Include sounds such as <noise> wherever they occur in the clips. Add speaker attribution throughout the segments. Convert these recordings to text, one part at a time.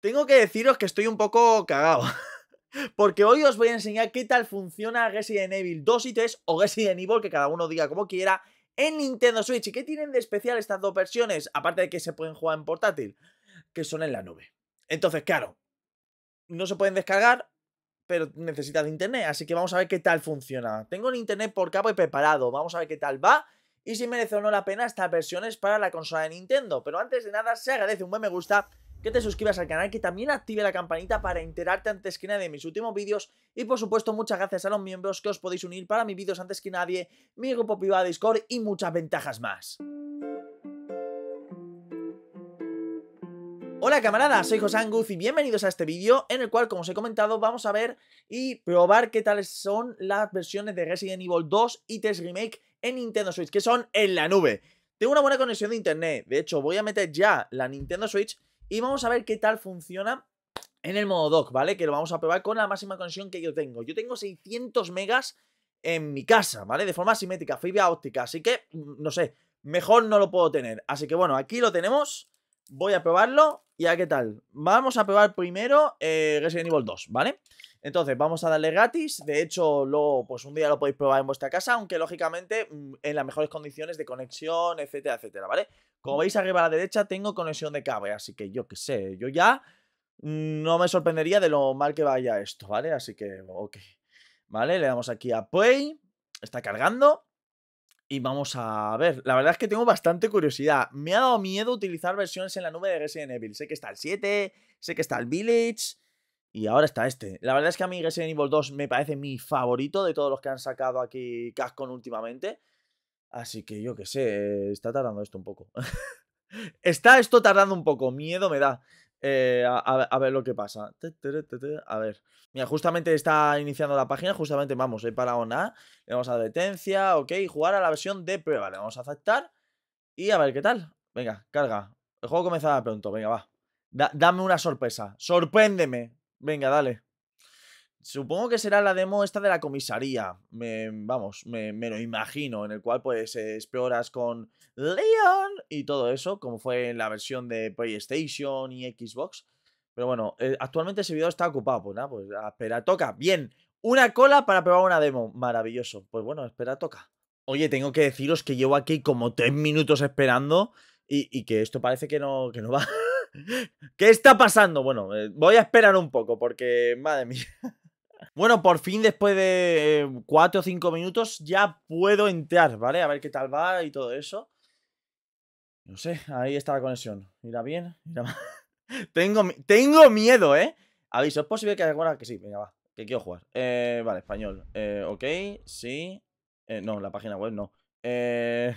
Speaker 1: Tengo que deciros que estoy un poco cagado. <laughs> Porque hoy os voy a enseñar qué tal funciona Resident Evil 2 y 3 o Resident Evil, que cada uno diga como quiera, en Nintendo Switch. ¿Y qué tienen de especial estas dos versiones? Aparte de que se pueden jugar en portátil, que son en la nube. Entonces, claro, no se pueden descargar, pero necesitas internet. Así que vamos a ver qué tal funciona. Tengo el internet por cabo y preparado. Vamos a ver qué tal va y si merece o no la pena estas versiones para la consola de Nintendo. Pero antes de nada, se agradece un buen me gusta que te suscribas al canal, que también active la campanita para enterarte antes que nadie de mis últimos vídeos y por supuesto muchas gracias a los miembros que os podéis unir para mis vídeos antes que nadie, mi grupo privado Discord y muchas ventajas más. Hola camaradas, soy José Anguz y bienvenidos a este vídeo en el cual, como os he comentado, vamos a ver y probar qué tales son las versiones de Resident Evil 2 y Test Remake en Nintendo Switch, que son en la nube. Tengo una buena conexión de internet, de hecho voy a meter ya la Nintendo Switch y vamos a ver qué tal funciona en el modo doc ¿vale? Que lo vamos a probar con la máxima conexión que yo tengo. Yo tengo 600 megas en mi casa, ¿vale? De forma simétrica, fibra óptica, así que, mm, no sé, mejor no lo puedo tener. Así que bueno, aquí lo tenemos, voy a probarlo y a qué tal. Vamos a probar primero eh, Resident Evil 2, ¿vale? vale entonces, vamos a darle gratis. De hecho, lo, pues un día lo podéis probar en vuestra casa, aunque lógicamente mm, en las mejores condiciones de conexión, etcétera, etcétera, ¿vale? Como veis arriba a la derecha tengo conexión de cable, así que yo qué sé, yo ya no me sorprendería de lo mal que vaya esto, ¿vale? Así que, ok. Vale, le damos aquí a play, está cargando y vamos a ver. La verdad es que tengo bastante curiosidad. Me ha dado miedo utilizar versiones en la nube de Resident Evil. Sé que está el 7, sé que está el Village... Y ahora está este. La verdad es que a mí Resident Evil 2 me parece mi favorito de todos los que han sacado aquí Cascon últimamente. Así que yo qué sé, eh, está tardando esto un poco. <laughs> está esto tardando un poco, miedo me da. Eh, a, ver lo que pasa. A ver. Mira, justamente está iniciando la página. Justamente, vamos, he parado nada. Le vamos a advertencia, ok. Jugar a la versión de prueba. Le vamos a aceptar. Y a ver qué tal. Venga, carga. El juego comenzará pronto. Venga, va. dame una sorpresa. Sorpréndeme. Venga, dale. Supongo que será la demo esta de la comisaría. vamos, me, lo imagino. En el cual pues exploras con Leon y todo eso. Como fue en la versión de PlayStation y Xbox. Pero bueno, eh, actualmente ese video está ocupado. Pues nada, pues espera, toca. Bien, una cola para probar una demo. Maravilloso. Pues bueno, espera, toca. Oye, tengo que deciros que llevo aquí como tres minutos esperando. Y, y que esto parece que no, que no va. <laughs> ¿Qué está pasando? Bueno, eh, voy a esperar un poco porque, madre mía. <laughs> Bueno, por fin después de 4 eh, o 5 minutos ya puedo entrar, ¿vale? A ver qué tal va y todo eso. No sé, ahí está la conexión. mira bien? mal? <laughs> tengo, tengo miedo, ¿eh? Aviso, es posible que ahora que sí, venga, va, que quiero jugar. Eh, vale, español. ok, sí. no, la página web no. <laughs>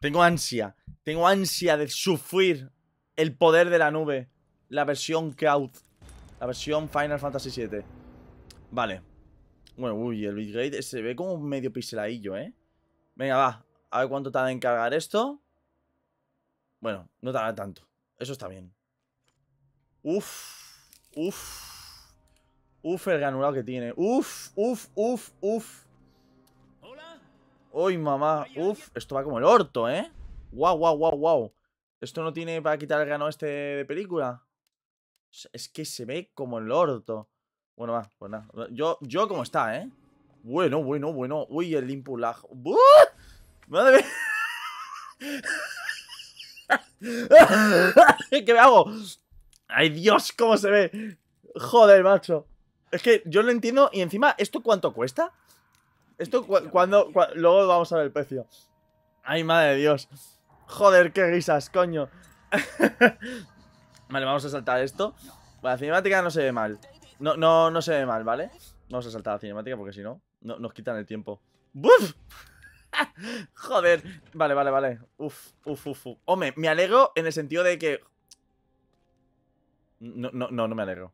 Speaker 1: tengo ansia, tengo ansia de sufrir el poder de la nube. La versión Cloud. La versión Final Fantasy VII. Vale. Bueno, uy, el bitgate se ve como medio piseladillo, ¿eh? Venga, va. A ver cuánto tarda en cargar esto. Bueno, no tarda tanto. Eso está bien. Uf. Uf. Uf, el granulado que tiene. Uf, uf, uf, uf. Uy, mamá. Uf, esto va como el orto, ¿eh? Guau, guau, guau, guau. ¿Esto no tiene para quitar el gano este de película? Es que se ve como el orto. Bueno, va, pues nada. Yo, yo como está, ¿eh? Bueno, bueno, bueno. Uy, el input lag. ¡Madre mía! <laughs> ¿Qué me hago? ¡Ay, Dios! ¿Cómo se ve? Joder, macho. Es que yo lo entiendo. Y encima, ¿esto cuánto cuesta? Esto cuando... luego vamos a ver el precio. ¡Ay, madre de Dios! Joder, qué risas, coño. <laughs> vale, vamos a saltar esto. la cinemática no se ve mal. No, no, no se ve mal, ¿vale? Vamos a saltar la cinemática porque si no, nos quitan el tiempo. ¡Buf! <laughs> Joder. Vale, vale, vale. Uf, uf, uf, uf. Hombre, me alegro en el sentido de que... no, no, no me alegro.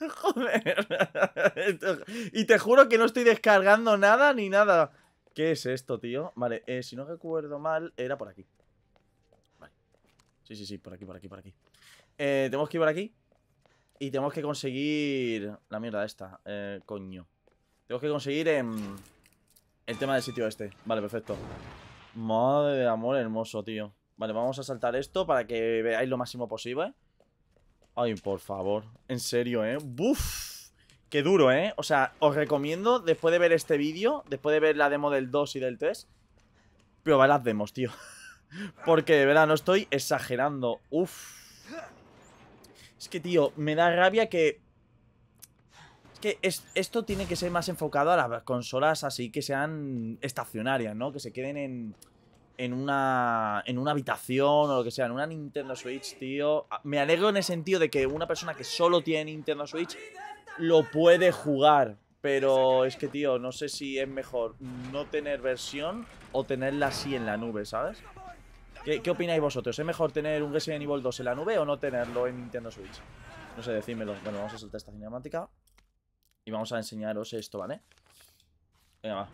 Speaker 1: <laughs> Joder. y te juro que no estoy descargando nada ni nada. ¿Qué es esto, tío? Vale, eh, si no recuerdo mal, era por aquí. Vale. Sí, sí, sí, por aquí, por aquí, por aquí. Eh, tenemos que ir por aquí. Y tenemos que conseguir... La mierda esta. Eh, coño. Tenemos que conseguir em, el tema del sitio este. Vale, perfecto. Madre de amor hermoso, tío. Vale, vamos a saltar esto para que veáis lo máximo posible. Ay, por favor. En serio, ¿eh? ¡Buf! Qué duro, ¿eh? O sea, os recomiendo, después de ver este vídeo, después de ver la demo del 2 y del 3, probar las demos, tío. <laughs> Porque, de verdad, no estoy exagerando. Uf. Es que, tío, me da rabia que... Es que esto tiene que ser más enfocado a las consolas así que sean estacionarias, ¿no? Que se queden en... En una, en una habitación o lo que sea, en una Nintendo Switch, tío. Ah, me alegro en el sentido de que una persona que solo tiene Nintendo Switch lo puede jugar. Pero es que, tío, no sé si es mejor no tener versión o tenerla así en la nube, ¿sabes? ¿Qué, opináis vosotros? ¿Es mejor tener un Resident Evil 2 en la nube o no tenerlo en Nintendo Switch? No sé, decídmelo. Bueno, vamos a saltar esta cinemática y vamos a enseñaros esto, ¿vale? Venga, va.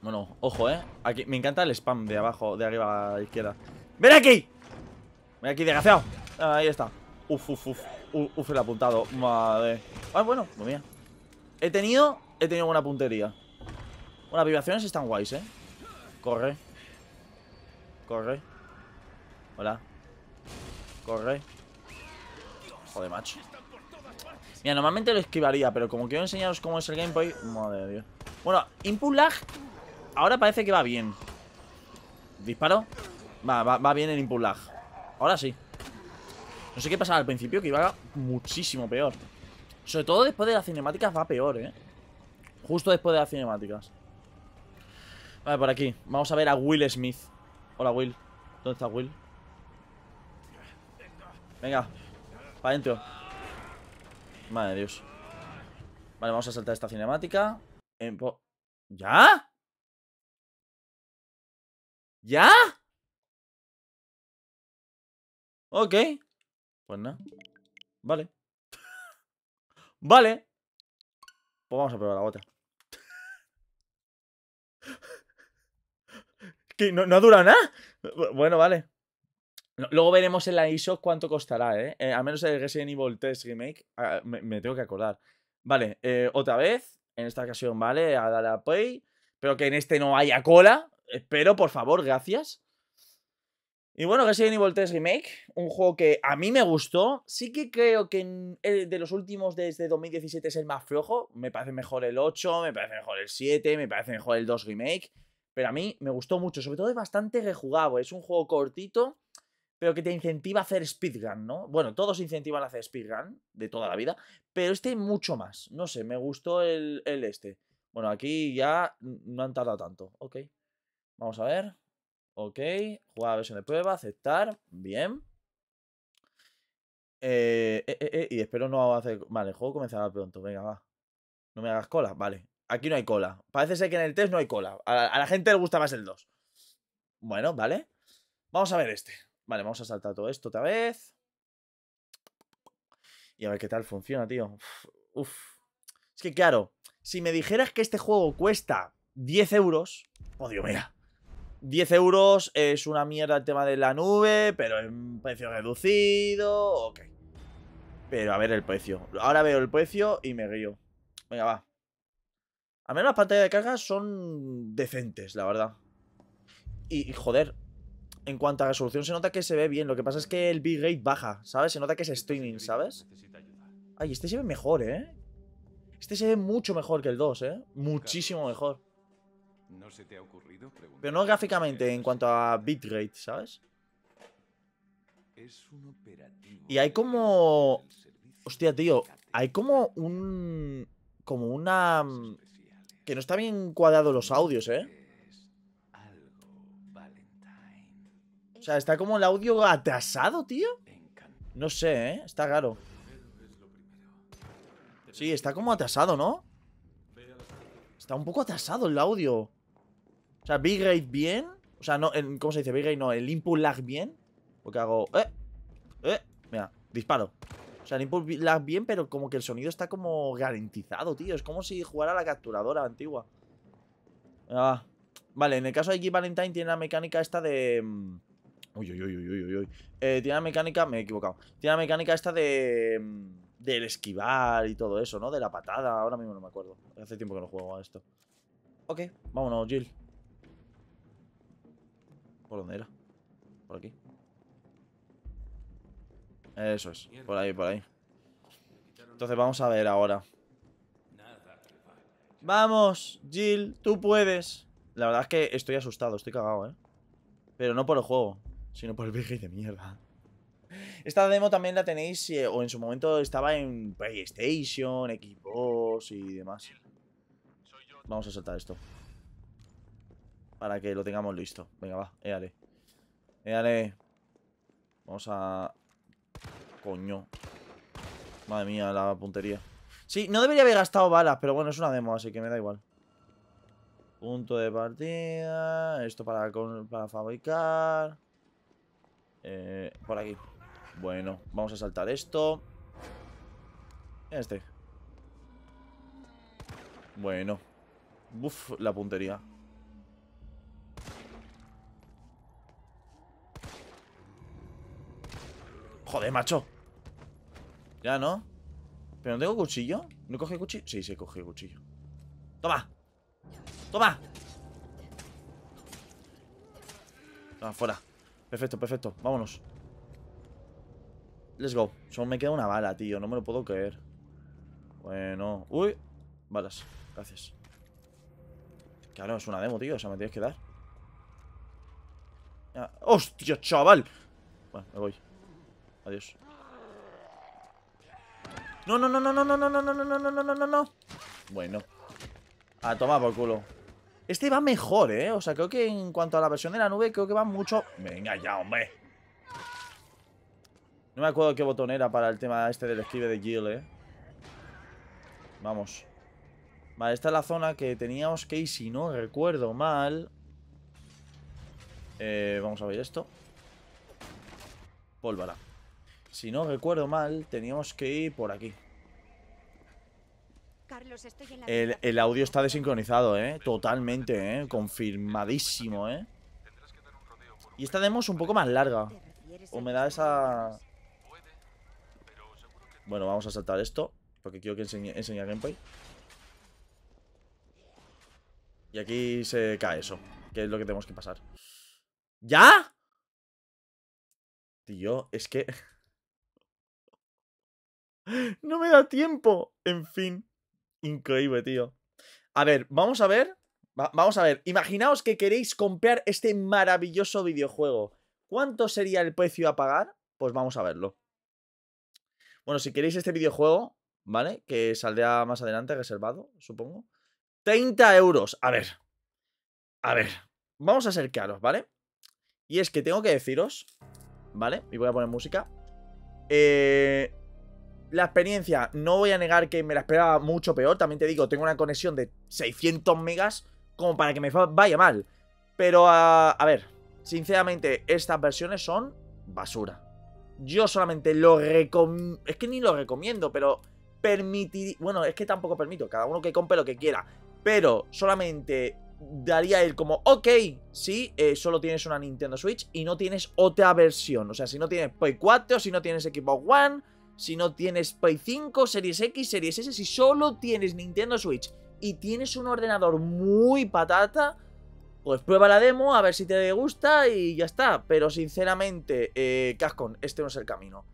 Speaker 1: Bueno, ojo, ¿eh? Aquí, me encanta el spam de abajo, de arriba a la izquierda. ¡Ven aquí! ¡Ven aquí, desgraciado! Ahí está. Uf, uf, uf. Uf, el apuntado. Madre. Ah, bueno, Muy pues mía. He tenido. He tenido buena puntería. Bueno, vibraciones están guays, eh. Corre. Corre. Hola. Corre. Joder, macho. Mira, normalmente lo esquivaría, pero como quiero enseñaros cómo es el gameplay. Madre de Dios. Bueno, input lag. Ahora parece que va bien. Disparo. Va, va, va bien el input lag. Ahora sí. No sé qué pasaba al principio, que iba muchísimo peor. Sobre todo después de las cinemáticas va peor, ¿eh? Justo después de las cinemáticas. Vale, por aquí. Vamos a ver a Will Smith. Hola, Will. ¿Dónde está Will? Venga. Para adentro. Madre de Dios. Vale, vamos a saltar esta cinemática. Em, ¿Ya? ¿Ya? Ok. Pues nada. Vale. <laughs> vale. Pues vamos a probar la otra. <laughs> ¿Que no, dura nada? Bueno, vale. Luego veremos en la ISO cuánto costará, ¿eh? eh al menos el Resident Evil 3 Remake. Ah, me, tengo que acordar. Vale, eh, otra vez. En esta ocasión, ¿vale? A dar a play. Espero que en este no haya cola. Espero, por favor, gracias. Y bueno, Resident Evil 3 Remake, un juego que a mí me gustó. Sí que creo que de los últimos desde 2017 es el más flojo. Me parece mejor el 8, me parece mejor el 7, me parece mejor el 2 Remake. Pero a mí me gustó mucho, sobre todo es bastante rejugado. Es un juego cortito, pero que te incentiva a hacer speedrun, ¿no? Bueno, todos incentivan a hacer speedrun de toda la vida, pero este mucho más. No sé, me gustó el este. Bueno, aquí ya no han tardado tanto. Ok. Vamos a ver. Ok, jugar a versión de prueba, aceptar, bien. Eh, eh, eh, eh, y espero no hacer... Vale, el juego comenzará pronto, venga, va. No me hagas cola, vale. Aquí no hay cola. Parece ser que en el test no hay cola. A la, gente le gusta más el 2. Bueno, vale. Vamos a ver este. Vale, vamos a saltar todo esto otra vez. Y a ver qué tal funciona, tío. Uf, Es que claro, si me dijeras que este juego cuesta 10 euros... odio, pues mira. 10 euros es una mierda el tema de la nube, pero en precio reducido, ok. Pero a ver el precio. Ahora veo el precio y me río. Venga, va. Al menos las pantallas de carga son decentes, la verdad. Y, joder, en cuanto a resolución se nota que se ve bien. Lo que pasa es que el bitrate baja, ¿sabes? Se nota que es este streaming, ¿sabes? Ay, este se ve mejor, ¿eh? Este se ve mucho mejor que el 2, ¿eh? Muchísimo mejor. ¿No se te ha ocurrido Pero no gráficamente, en cuanto a bitrate, ¿sabes? Es operativo. Y hay como... Hostia, tío, hay como un... Como una... Mm, que no está bien cuadrado los audios, ¿eh? O sea, está como el audio atrasado, tío. No sé, ¿eh? Está raro. Sí, está como atrasado, ¿no? Está un poco atrasado el audio. O sea, big rate bien. O sea, no, ¿cómo se dice? Big rate no, el input lag bien. Porque hago... ¡Eh! ¡Eh! Mira, disparo. O sea, el input lag bien, pero como que el sonido está como garantizado, tío. Es como si jugara la capturadora antigua. Ah. Vale, en el caso de G Valentine tiene la mecánica esta de... Mm, uy, uy, uy, uy, uy, uy. Eh, tiene la mecánica... Me he equivocado. Tiene la mecánica esta de... Mm, del esquivar y todo eso, ¿no? De la patada. Ahora mismo no me acuerdo. Hace tiempo que no juego a esto. Ok, vámonos, Jill. ¿Por dónde era? Por aquí. Eso es. Por ahí, por ahí. Entonces vamos a ver ahora. Vamos, Jill, tú puedes. La verdad es que estoy asustado, estoy cagado, ¿eh? Pero no por el juego, sino por el viaje de mierda. Esta demo también la tenéis, eh, o en su momento estaba en PlayStation, Xbox y demás. Vamos a saltar esto. Para que lo tengamos listo. Venga, va, éale. Éale. Vamos a... Coño. Madre mía, la puntería. Sí, no debería haber gastado balas, pero bueno, es una demo, así que me da igual. Punto de partida. Esto para, para fabricar. Eh, por aquí. Bueno, vamos a saltar esto. Este. Bueno. Uf, la puntería. Joder, macho. Ya, ¿no? ¿Pero no tengo cuchillo? ¿No coge cuchillo? Sí, sí, coge cuchillo. ¡Toma! ¡Toma! Toma, fuera. Perfecto, perfecto. Vámonos. Let's go. Solo me queda una bala, tío. No me lo puedo creer. Bueno. ¡Uy! Balas. Gracias. Claro, es una demo, tío. O sea, me tienes que dar. Ah, ¡Hostia, chaval! Bueno, me voy. Adiós. No, no, no, no, no, no, no, no, no, no, no, no, no, no, no, no. Bueno. A tomar por culo. Este va mejor, ¿eh? O sea, creo que en cuanto a la versión de la nube, creo que va mucho... Venga ya, hombre. No me acuerdo qué botón era para el tema este del esquive de Jill, ¿eh? Vamos. Vale, esta es la zona que teníamos que ir, si no recuerdo mal... Eh, vamos a ver esto. Pólvora. Si no recuerdo mal, teníamos que ir por aquí. el, audio está desincronizado, ¿eh? Totalmente, ¿eh? Confirmadísimo, ¿eh? Y esta demo es un poco más larga. O me da esa... Bueno, vamos a saltar esto. Porque quiero que enseñe, a gameplay. Y aquí se cae eso. Que es lo que tenemos que pasar. ¿Ya? Tío, es que... No me da tiempo. En fin. Increíble, tío. A ver, vamos a ver. vamos a ver. Imaginaos que queréis comprar este maravilloso videojuego. ¿Cuánto sería el precio a pagar? Pues vamos a verlo. Bueno, si queréis este videojuego, ¿vale? Que saldrá más adelante reservado, supongo. 30 euros. A ver. A ver. Vamos a ser claros, ¿vale? Y es que tengo que deciros, ¿vale? Y voy a poner música. Eh, la experiencia, no voy a negar que me la esperaba mucho peor. También te digo, tengo una conexión de 600 megas como para que me vaya mal. Pero, ah, a ver, sinceramente, estas versiones son basura. Yo solamente lo recomiendo... Es que ni lo recomiendo, pero permitir... Bueno, es que tampoco permito, cada uno que compre lo que quiera. Pero solamente daría él como, ok, si eh, solo tienes una Nintendo Switch y no tienes otra versión. O sea, si no tienes Play 4, si no tienes Xbox One si no tienes Pay 5, Series X, Series S, si solo tienes Nintendo Switch y tienes un ordenador muy patata, pues prueba la demo, a ver si te gusta y ya está. Pero sinceramente, eh, Cascon, este no es el camino.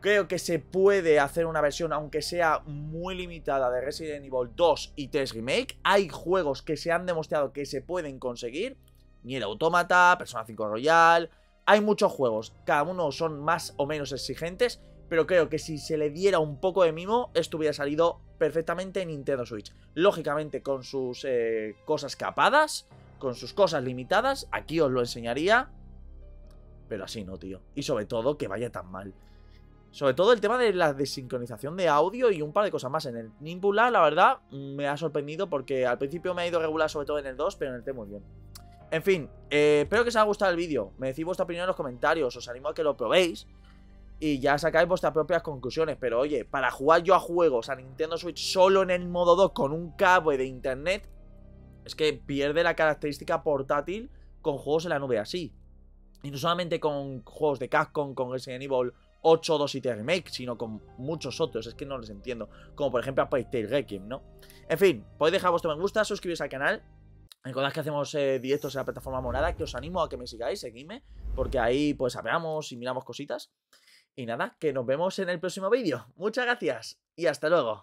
Speaker 1: Creo que se puede hacer una versión, aunque sea muy limitada, de Resident Evil 2 y 3 Remake. Hay juegos que se han demostrado que se pueden conseguir. Ni el Automata, Persona 5 Royal. Hay muchos juegos, cada uno son más o menos exigentes pero creo que si se le diera un poco de mimo, esto hubiera salido perfectamente en Nintendo Switch. Lógicamente con sus eh, cosas capadas, con sus cosas limitadas, aquí os lo enseñaría, pero así no, tío. Y sobre todo que vaya tan mal. Sobre todo el tema de la desincronización de audio y un par de cosas más. En el Nimbula, la verdad, me ha sorprendido porque al principio me ha ido regular, sobre todo en el 2, pero en el 3 muy bien. En fin, eh, espero que os haya gustado el vídeo. Me decís vuestra opinión en los comentarios. Os animo a que lo probéis y ya sacáis vuestras propias conclusiones. Pero oye, para jugar yo a juegos a Nintendo Switch solo en el modo 2 con un cable de internet, es que pierde la característica portátil con juegos en la nube así. Y no solamente con juegos de Capcom, con Resident Evil 8, 2 y 3 Remake, sino con muchos otros, es que no les entiendo. Como por ejemplo a Playtale Requiem, ¿no? En fin, podéis dejar vuestro me gusta, suscribiros al canal. Recordad que hacemos eh, directos en la plataforma morada, que os animo a que me sigáis, seguidme, porque ahí pues hablamos y miramos cositas. Y nada, que nos vemos en el próximo vídeo. Muchas gracias y hasta luego.